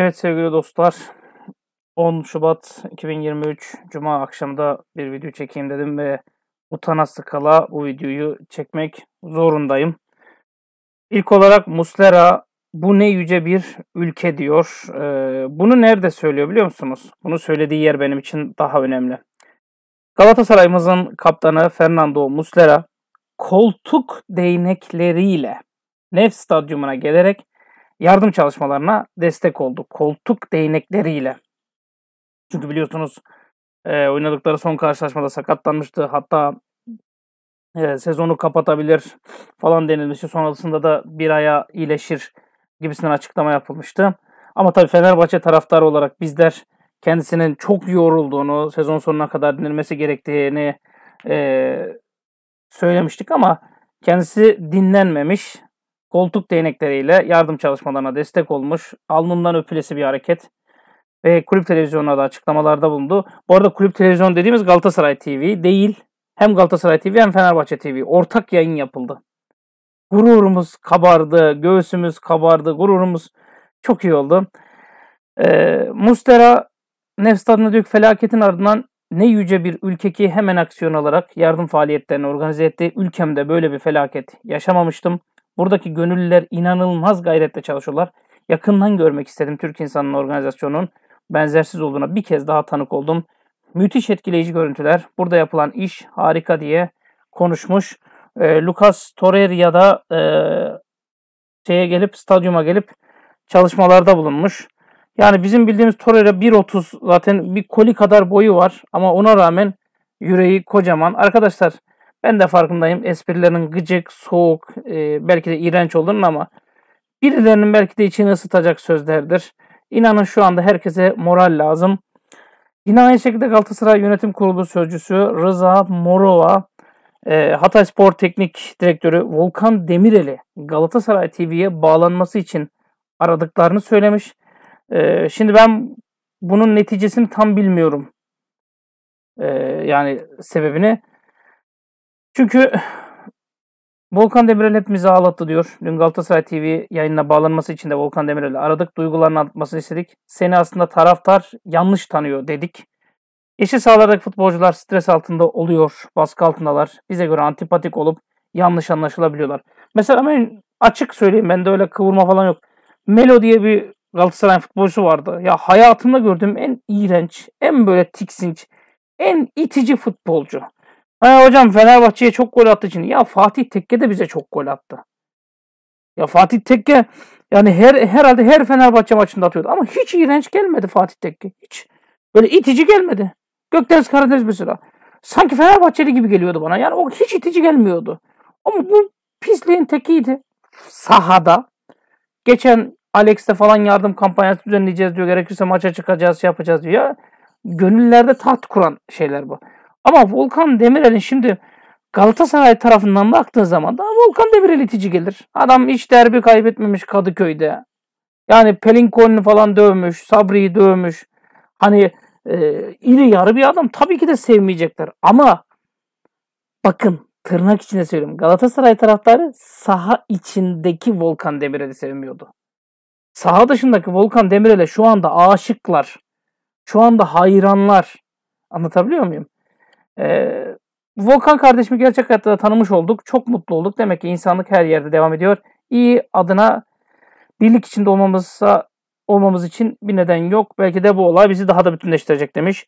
Evet sevgili dostlar 10 Şubat 2023 Cuma akşamında bir video çekeyim dedim ve utana sıkala bu videoyu çekmek zorundayım. İlk olarak Muslera bu ne yüce bir ülke diyor. Ee, bunu nerede söylüyor biliyor musunuz? Bunu söylediği yer benim için daha önemli. Galatasaray'ımızın kaptanı Fernando Muslera koltuk değnekleriyle Nef Stadyumuna gelerek yardım çalışmalarına destek oldu. Koltuk değnekleriyle. Çünkü biliyorsunuz e, oynadıkları son karşılaşmada sakatlanmıştı. Hatta e, sezonu kapatabilir falan denilmişti. Sonrasında da bir aya iyileşir gibisinden açıklama yapılmıştı. Ama tabii Fenerbahçe taraftarı olarak bizler kendisinin çok yorulduğunu, sezon sonuna kadar dinlenmesi gerektiğini e, söylemiştik ama kendisi dinlenmemiş koltuk değnekleriyle yardım çalışmalarına destek olmuş. Alnından öpülesi bir hareket. Ve kulüp televizyonuna da açıklamalarda bulundu. Bu arada kulüp televizyon dediğimiz Galatasaray TV değil. Hem Galatasaray TV hem Fenerbahçe TV. Ortak yayın yapıldı. Gururumuz kabardı, göğsümüz kabardı, gururumuz çok iyi oldu. Ee, Mustera Nefstadına Dük felaketin ardından ne yüce bir ülke ki hemen aksiyon alarak yardım faaliyetlerini organize etti. Ülkemde böyle bir felaket yaşamamıştım. Buradaki gönüllüler inanılmaz gayretle çalışıyorlar. Yakından görmek istedim Türk insanının Organizasyonu'nun benzersiz olduğuna bir kez daha tanık oldum. Müthiş etkileyici görüntüler. Burada yapılan iş harika diye konuşmuş. E, Lucas Torreira'da e, şeye gelip stadyuma gelip çalışmalarda bulunmuş. Yani bizim bildiğimiz Torreira 1.30 zaten bir koli kadar boyu var ama ona rağmen yüreği kocaman. Arkadaşlar ben de farkındayım. Esprilerin gıcık, soğuk, e, belki de iğrenç olduğunun ama birilerinin belki de içini ısıtacak sözlerdir. İnanın şu anda herkese moral lazım. Yine aynı şekilde Galatasaray Yönetim Kurulu Sözcüsü Rıza Morova, e, Hatay Spor Teknik Direktörü Volkan Demirel'i Galatasaray TV'ye bağlanması için aradıklarını söylemiş. E, şimdi ben bunun neticesini tam bilmiyorum. E, yani sebebini. Çünkü Volkan Demirel hepimizi ağlattı diyor. Dün Galatasaray TV yayınına bağlanması için de Volkan Demirel'i aradık. Duygularını anlatmasını istedik. Seni aslında taraftar yanlış tanıyor dedik. Yeşil sahalardaki futbolcular stres altında oluyor, baskı altındalar. Bize göre antipatik olup yanlış anlaşılabiliyorlar. Mesela ben açık söyleyeyim bende öyle kıvırma falan yok. Melo diye bir Galatasaray futbolcusu vardı. Ya hayatımda gördüğüm en iğrenç, en böyle tiksinç, en itici futbolcu. Ha hocam Fenerbahçe'ye çok gol attı için. Ya Fatih Tekke de bize çok gol attı. Ya Fatih Tekke yani her herhalde her Fenerbahçe maçında atıyordu ama hiç iğrenç gelmedi Fatih Tekke. Hiç böyle itici gelmedi. Gökdeniz Karadeniz mesela. Sanki Fenerbahçeli gibi geliyordu bana. Yani o hiç itici gelmiyordu. Ama bu pisliğin tekiydi. Sahada. Geçen Alex'te falan yardım kampanyası düzenleyeceğiz diyor. Gerekirse maça çıkacağız, şey yapacağız diyor. Ya, gönüllerde taht kuran şeyler bu. Ama Volkan Demirel'in şimdi Galatasaray tarafından baktığın zaman da Volkan Demirel itici gelir. Adam hiç derbi kaybetmemiş Kadıköy'de. Yani Pelinkon'u falan dövmüş, Sabri'yi dövmüş. Hani e, iri yarı bir adam tabii ki de sevmeyecekler. Ama bakın tırnak içinde söyleyeyim. Galatasaray taraftarı saha içindeki Volkan Demirel'i sevmiyordu. Saha dışındaki Volkan Demirel'e şu anda aşıklar. Şu anda hayranlar. Anlatabiliyor muyum? E, Volkan kardeşimi gerçek hayatta da tanımış olduk. Çok mutlu olduk. Demek ki insanlık her yerde devam ediyor. İyi adına birlik içinde olmamızsa olmamız için bir neden yok. Belki de bu olay bizi daha da bütünleştirecek demiş.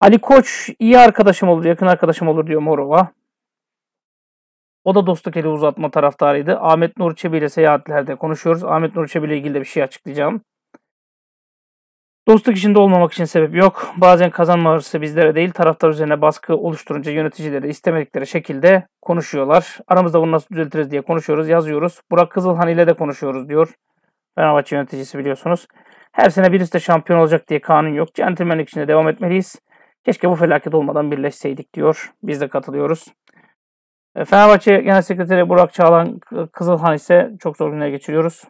Ali Koç iyi arkadaşım olur, yakın arkadaşım olur diyor Morova. O da dostluk eli uzatma taraftarıydı. Ahmet Nur Çebi ile seyahatlerde konuşuyoruz. Ahmet Nur Çebi ile ilgili de bir şey açıklayacağım. Dostluk içinde olmamak için sebep yok. Bazen kazanma hırsı bizlere değil taraftar üzerine baskı oluşturunca yöneticileri istemedikleri şekilde konuşuyorlar. Aramızda bunu nasıl düzeltiriz diye konuşuyoruz, yazıyoruz. Burak Kızılhan ile de konuşuyoruz diyor. Fenerbahçe yöneticisi biliyorsunuz. Her sene birisi de şampiyon olacak diye kanun yok. Centilmenlik içinde devam etmeliyiz. Keşke bu felaket olmadan birleşseydik diyor. Biz de katılıyoruz. E, Fenerbahçe Genel Sekreteri Burak Çağlan Kızılhan ise çok zor günler geçiriyoruz.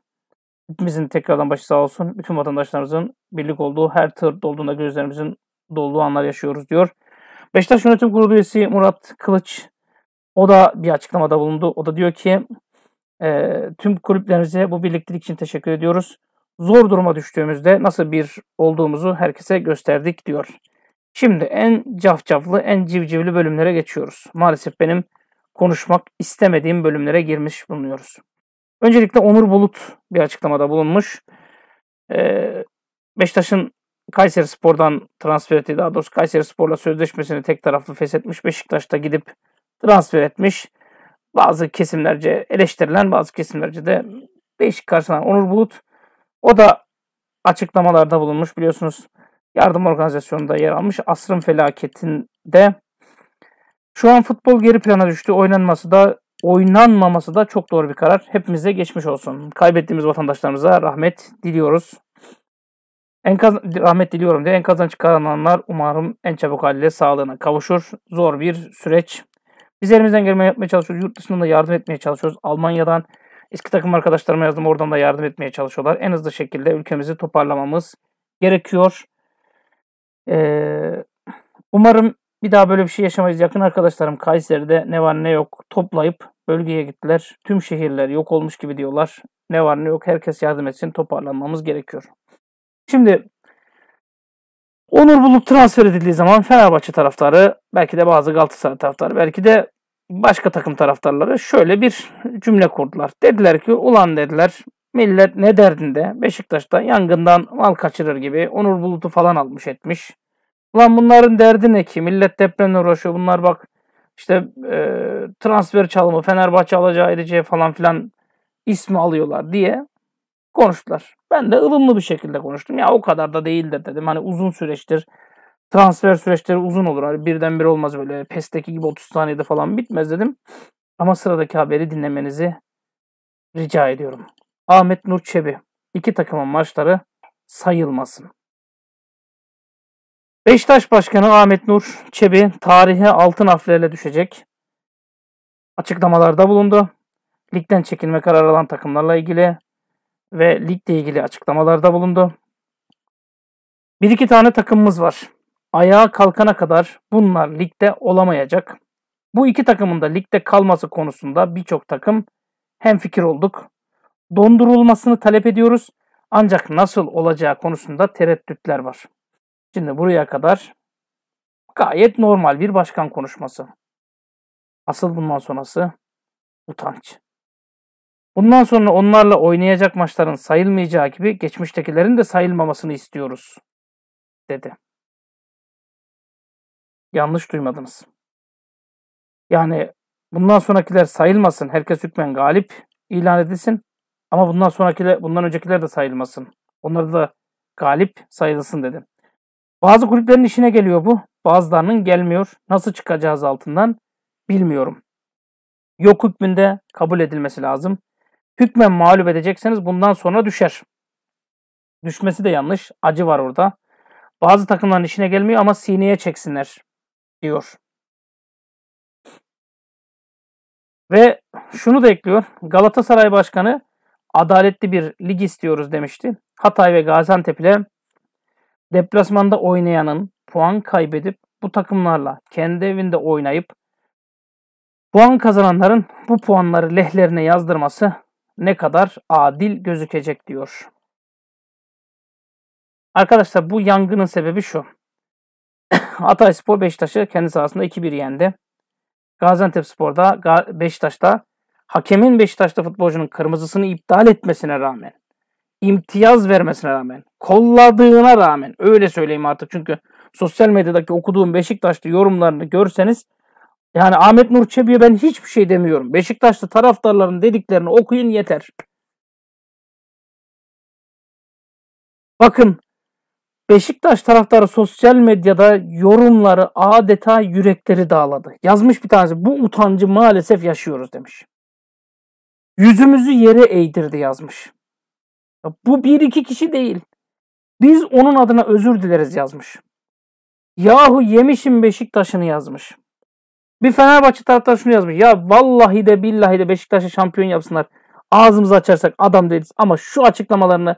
Hepimizin tekrardan başı sağ olsun. Bütün vatandaşlarımızın birlik olduğu, her tır dolduğunda gözlerimizin dolduğu anlar yaşıyoruz diyor. Beşiktaş Yönetim Kurulu üyesi Murat Kılıç o da bir açıklamada bulundu. O da diyor ki e, tüm kulüplerimize bu birliktelik için teşekkür ediyoruz. Zor duruma düştüğümüzde nasıl bir olduğumuzu herkese gösterdik diyor. Şimdi en cafcaflı, en civcivli bölümlere geçiyoruz. Maalesef benim konuşmak istemediğim bölümlere girmiş bulunuyoruz. Öncelikle Onur Bulut bir açıklamada bulunmuş. Ee, Beşiktaş'ın Kayseri Spor'dan transfer ettiği daha doğrusu Kayseri Spor'la sözleşmesini tek taraflı feshetmiş. Beşiktaş'ta gidip transfer etmiş. Bazı kesimlerce eleştirilen bazı kesimlerce de değişik karşılanan Onur Bulut. O da açıklamalarda bulunmuş biliyorsunuz. Yardım organizasyonunda yer almış. Asrın felaketinde şu an futbol geri plana düştü. Oynanması da oynanmaması da çok doğru bir karar. Hepimize geçmiş olsun. Kaybettiğimiz vatandaşlarımıza rahmet diliyoruz. Enkaz rahmet diliyorum diye enkazdan çıkaranlar umarım en çabuk halde sağlığına kavuşur. Zor bir süreç. Biz elimizden gelmeye yapmaya çalışıyoruz. Yurt dışından da yardım etmeye çalışıyoruz. Almanya'dan eski takım arkadaşlarıma yazdım. Oradan da yardım etmeye çalışıyorlar. En hızlı şekilde ülkemizi toparlamamız gerekiyor. Ee, umarım bir daha böyle bir şey yaşamayız. Yakın arkadaşlarım Kayseri'de ne var ne yok toplayıp bölgeye gittiler. Tüm şehirler yok olmuş gibi diyorlar. Ne var ne yok herkes yardım etsin toparlanmamız gerekiyor. Şimdi Onur Bulut transfer edildiği zaman Fenerbahçe taraftarı, belki de bazı Galatasaray taraftarı, belki de başka takım taraftarları şöyle bir cümle kurdular. Dediler ki ulan dediler millet ne derdinde Beşiktaş'ta yangından mal kaçırır gibi Onur Bulut'u falan almış etmiş. Lan bunların derdi ne ki? Millet depremle uğraşıyor. Bunlar bak işte e, transfer çalımı Fenerbahçe alacağı edeceği falan filan ismi alıyorlar diye konuştular. Ben de ılımlı bir şekilde konuştum. Ya o kadar da değildir dedim. Hani uzun süreçtir. Transfer süreçleri uzun olur. Hani birden bir olmaz böyle. PES'teki gibi 30 saniyede falan bitmez dedim. Ama sıradaki haberi dinlemenizi rica ediyorum. Ahmet Nur Çebi. İki takımın maçları sayılmasın. Beşiktaş Başkanı Ahmet Nur Çebi tarihe altın harflerle düşecek açıklamalarda bulundu. Ligden çekilme kararı alan takımlarla ilgili ve ligle ilgili açıklamalarda bulundu. Bir iki tane takımımız var. Ayağa kalkana kadar bunlar ligde olamayacak. Bu iki takımın da ligde kalması konusunda birçok takım hem fikir olduk. Dondurulmasını talep ediyoruz ancak nasıl olacağı konusunda tereddütler var. Şimdi buraya kadar gayet normal bir başkan konuşması. Asıl bundan sonrası utanç. Bundan sonra onlarla oynayacak maçların sayılmayacağı gibi geçmiştekilerin de sayılmamasını istiyoruz, dedi. Yanlış duymadınız. Yani bundan sonrakiler sayılmasın, herkes hükmen galip ilan edilsin ama bundan sonrakiler, bundan öncekiler de sayılmasın. Onları da galip sayılsın dedim. Bazı kulüplerin işine geliyor bu. Bazılarının gelmiyor. Nasıl çıkacağız altından bilmiyorum. Yok hükmünde kabul edilmesi lazım. Hükmen mağlup edecekseniz bundan sonra düşer. Düşmesi de yanlış. Acı var orada. Bazı takımların işine gelmiyor ama sineye çeksinler diyor. Ve şunu da ekliyor. Galatasaray Başkanı adaletli bir lig istiyoruz demişti. Hatay ve Gaziantep ile deplasmanda oynayanın puan kaybedip bu takımlarla kendi evinde oynayıp puan kazananların bu puanları lehlerine yazdırması ne kadar adil gözükecek diyor. Arkadaşlar bu yangının sebebi şu. Hatay Spor Beşiktaş'ı kendi sahasında 2-1 yendi. Gaziantep Spor'da Beşiktaş'ta hakemin Beşiktaş'ta futbolcunun kırmızısını iptal etmesine rağmen imtiyaz vermesine rağmen, kolladığına rağmen öyle söyleyeyim artık çünkü sosyal medyadaki okuduğum Beşiktaşlı yorumlarını görseniz yani Ahmet Nur Çebi'ye ben hiçbir şey demiyorum. Beşiktaşlı taraftarların dediklerini okuyun yeter. Bakın Beşiktaş taraftarı sosyal medyada yorumları adeta yürekleri dağladı. Yazmış bir tanesi bu utancı maalesef yaşıyoruz demiş. Yüzümüzü yere eğdirdi yazmış. Bu bir iki kişi değil. Biz onun adına özür dileriz yazmış. Yahu yemişim Beşiktaş'ını yazmış. Bir Fenerbahçe taraftarı şunu yazmış. Ya vallahi de billahi de Beşiktaş'ı şampiyon yapsınlar. Ağzımızı açarsak adam deriz. Ama şu açıklamalarını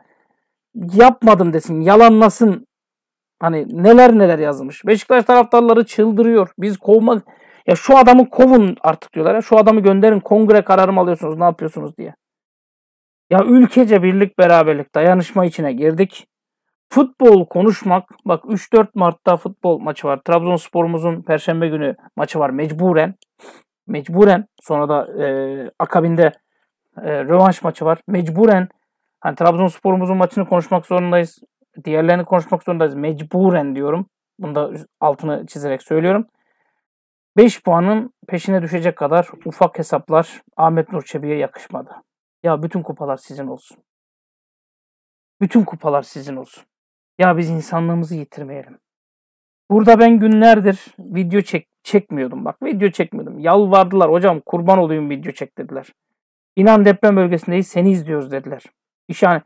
yapmadım desin. Yalanlasın. Hani neler neler yazmış. Beşiktaş taraftarları çıldırıyor. Biz kovmak... Ya şu adamı kovun artık diyorlar. Ya. Şu adamı gönderin kongre kararı mı alıyorsunuz ne yapıyorsunuz diye. Ya ülkece birlik beraberlik dayanışma içine girdik. Futbol konuşmak bak 3-4 Mart'ta futbol maçı var. Trabzonspor'umuzun perşembe günü maçı var mecburen. Mecburen sonra da e, akabinde e, rövanş maçı var. Mecburen hani Trabzonspor'umuzun maçını konuşmak zorundayız. Diğerlerini konuşmak zorundayız. Mecburen diyorum. Bunu da altını çizerek söylüyorum. 5 puanın peşine düşecek kadar ufak hesaplar Ahmet Nur Çebi'ye yakışmadı. Ya bütün kupalar sizin olsun. Bütün kupalar sizin olsun. Ya biz insanlığımızı yitirmeyelim. Burada ben günlerdir video çek çekmiyordum bak. Video çekmiyordum. Yalvardılar hocam kurban olayım video çek dediler. İnan deprem bölgesindeyiz seni izliyoruz dediler. İş yani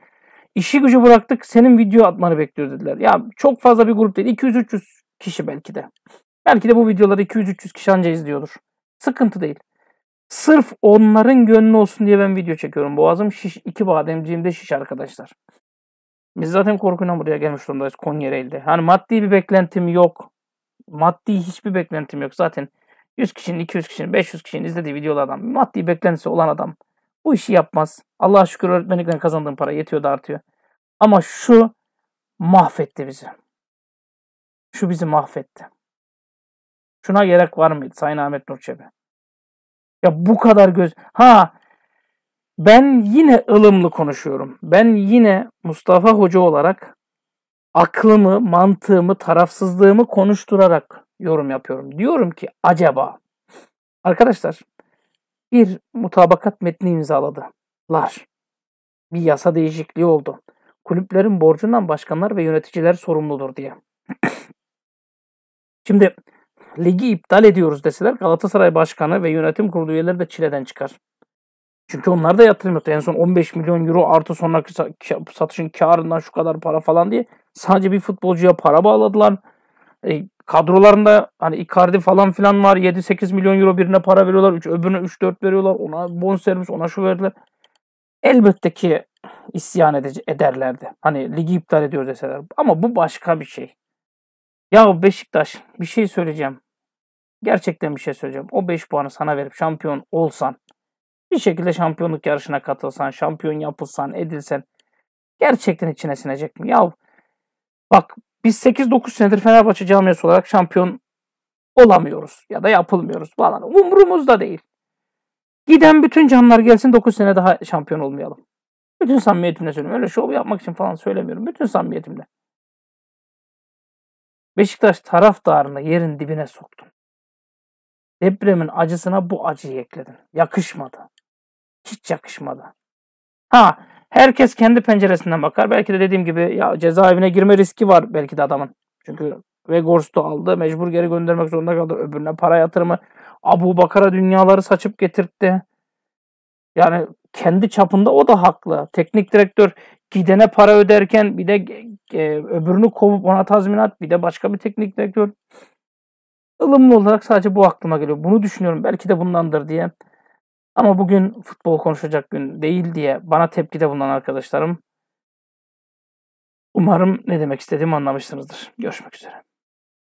işi gücü bıraktık senin video atmanı bekliyoruz dediler. Ya çok fazla bir grup değil. 200-300 kişi belki de. Belki de bu videoları 200-300 kişi anca izliyordur. Sıkıntı değil. Sırf onların gönlü olsun diye ben video çekiyorum. Boğazım şiş, iki bademciğimde şiş arkadaşlar. Biz zaten korkuyla buraya gelmiş durumdayız Konya'da. Hani maddi bir beklentim yok. Maddi hiçbir beklentim yok. Zaten 100 kişinin, 200 kişinin, 500 kişinin izlediği videolardan maddi beklentisi olan adam bu işi yapmaz. Allah'a şükür öğretmenlikten kazandığım para yetiyor da artıyor. Ama şu mahvetti bizi. Şu bizi mahvetti. Şuna gerek var mıydı Sayın Ahmet Nurçebi? Ya bu kadar göz... Ha ben yine ılımlı konuşuyorum. Ben yine Mustafa Hoca olarak aklımı, mantığımı, tarafsızlığımı konuşturarak yorum yapıyorum. Diyorum ki acaba arkadaşlar bir mutabakat metni imzaladılar. Bir yasa değişikliği oldu. Kulüplerin borcundan başkanlar ve yöneticiler sorumludur diye. Şimdi ligi iptal ediyoruz deseler Galatasaray Başkanı ve yönetim kurulu üyeleri de çileden çıkar. Çünkü onlar da yatırım yaptı. En son 15 milyon euro artı sonraki satışın karından şu kadar para falan diye sadece bir futbolcuya para bağladılar. E, kadrolarında hani Icardi falan filan var. 7-8 milyon euro birine para veriyorlar. Üç, öbürüne 3-4 veriyorlar. Ona bonservis ona şu verdiler. Elbette ki isyan edece- ederlerdi. Hani ligi iptal ediyor deseler. Ama bu başka bir şey. Ya Beşiktaş bir şey söyleyeceğim. Gerçekten bir şey söyleyeceğim. O 5 puanı sana verip şampiyon olsan, bir şekilde şampiyonluk yarışına katılsan, şampiyon yapılsan, edilsen gerçekten içine sinecek mi? Ya bak biz 8-9 senedir Fenerbahçe camiası olarak şampiyon olamıyoruz ya da yapılmıyoruz falan. Umurumuzda değil. Giden bütün canlar gelsin 9 sene daha şampiyon olmayalım. Bütün samimiyetimle söylüyorum. Öyle şov yapmak için falan söylemiyorum. Bütün samimiyetimle. Beşiktaş taraftarını yerin dibine soktun. Depremin acısına bu acıyı ekledin. Yakışmadı. Hiç yakışmadı. Ha herkes kendi penceresinden bakar. Belki de dediğim gibi ya cezaevine girme riski var belki de adamın. Çünkü Vegors'u aldı. Mecbur geri göndermek zorunda kaldı. Öbürüne para yatırımı. Abu Bakar'a dünyaları saçıp getirtti. Yani kendi çapında o da haklı. Teknik direktör gidene para öderken bir de e, öbürünü kovup ona tazminat bir de başka bir teknik direktör. Ilımlı olarak sadece bu aklıma geliyor. Bunu düşünüyorum. Belki de bundandır diye. Ama bugün futbol konuşacak gün değil diye bana tepkide bulunan arkadaşlarım. Umarım ne demek istediğimi anlamışsınızdır. Görüşmek üzere.